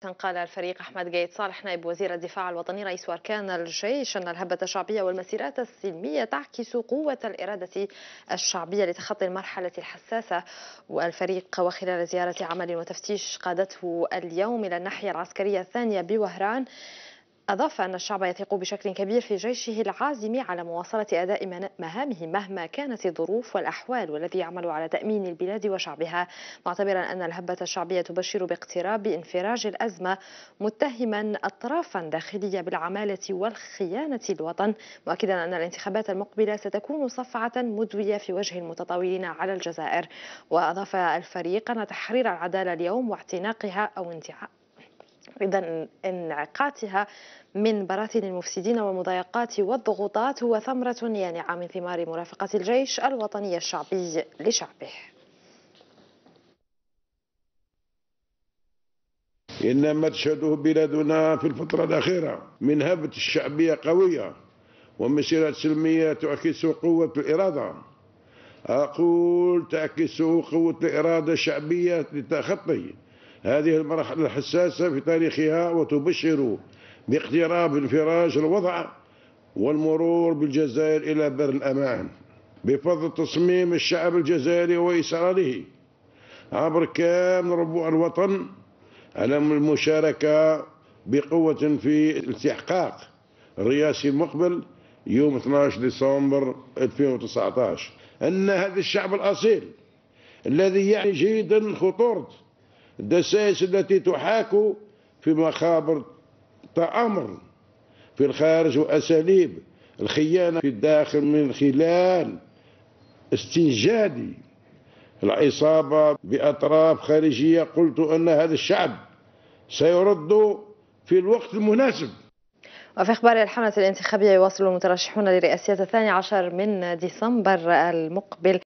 تنقل الفريق أحمد قايد صالح نائب وزير الدفاع الوطني رئيس أركان الجيش أن الهبة الشعبية والمسيرات السلمية تعكس قوة الإرادة الشعبية لتخطي المرحلة الحساسة والفريق وخلال زيارة عمل وتفتيش قادته اليوم إلى الناحية العسكرية الثانية بوهران أضاف أن الشعب يثق بشكل كبير في جيشه العازم على مواصلة أداء مهامه مهما كانت الظروف والأحوال والذي يعمل على تأمين البلاد وشعبها معتبرا أن الهبة الشعبية تبشر باقتراب انفراج الأزمة متهما أطرافا داخلية بالعمالة والخيانة الوطن مؤكدا أن الانتخابات المقبلة ستكون صفعة مدوية في وجه المتطاولين على الجزائر وأضاف الفريق أن تحرير العدالة اليوم واعتناقها أو انتعاء إذا انعقادها من براثن المفسدين والمضايقات والضغوطات هو ثمرة يانعة من ثمار مرافقة الجيش الوطني الشعبي لشعبه إن ما تشهده بلادنا في الفترة الأخيرة من هبة الشعبية قوية ومسيرة سلمية تعكس قوة الإرادة أقول تعكس قوة الإرادة الشعبية لتخطي هذه المرحلة الحساسة في تاريخها وتبشر باقتراب انفراج الوضع والمرور بالجزائر إلى بر الأمان بفضل تصميم الشعب الجزائري وإصراره عبر كامل ربوع الوطن على المشاركة بقوة في الاستحقاق الرئاسي المقبل يوم 12 ديسمبر 2019 أن هذا الشعب الأصيل الذي يعني جيدا خطورة الدسائس التي تحاك في مخابر تأمر في الخارج وأساليب الخيانة في الداخل من خلال استنجاد العصابة بأطراف خارجية قلت أن هذا الشعب سيرد في الوقت المناسب وفي أخبار الحملة الانتخابية يواصل المترشحون لرئاسية الثاني عشر من ديسمبر المقبل